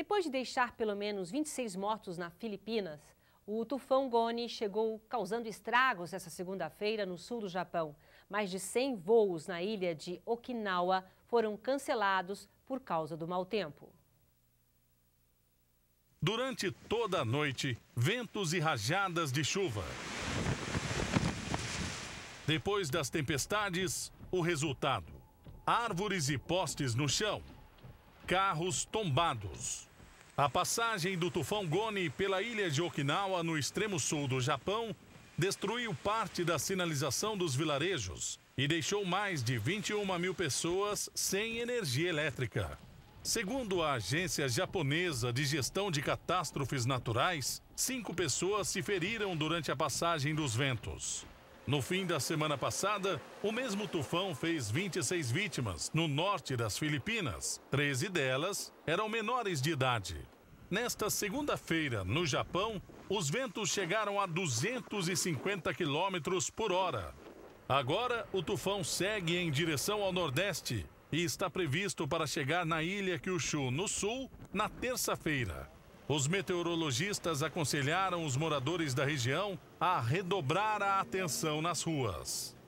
Depois de deixar pelo menos 26 mortos na Filipinas, o tufão Goni chegou causando estragos essa segunda-feira no sul do Japão. Mais de 100 voos na ilha de Okinawa foram cancelados por causa do mau tempo. Durante toda a noite, ventos e rajadas de chuva. Depois das tempestades, o resultado: árvores e postes no chão, carros tombados. A passagem do tufão Goni pela ilha de Okinawa, no extremo sul do Japão, destruiu parte da sinalização dos vilarejos e deixou mais de 21 mil pessoas sem energia elétrica. Segundo a Agência Japonesa de Gestão de Catástrofes Naturais, cinco pessoas se feriram durante a passagem dos ventos. No fim da semana passada, o mesmo tufão fez 26 vítimas no norte das Filipinas. 13 delas eram menores de idade. Nesta segunda-feira, no Japão, os ventos chegaram a 250 quilômetros por hora. Agora, o tufão segue em direção ao nordeste e está previsto para chegar na ilha Kyushu, no sul, na terça-feira. Os meteorologistas aconselharam os moradores da região a redobrar a atenção nas ruas.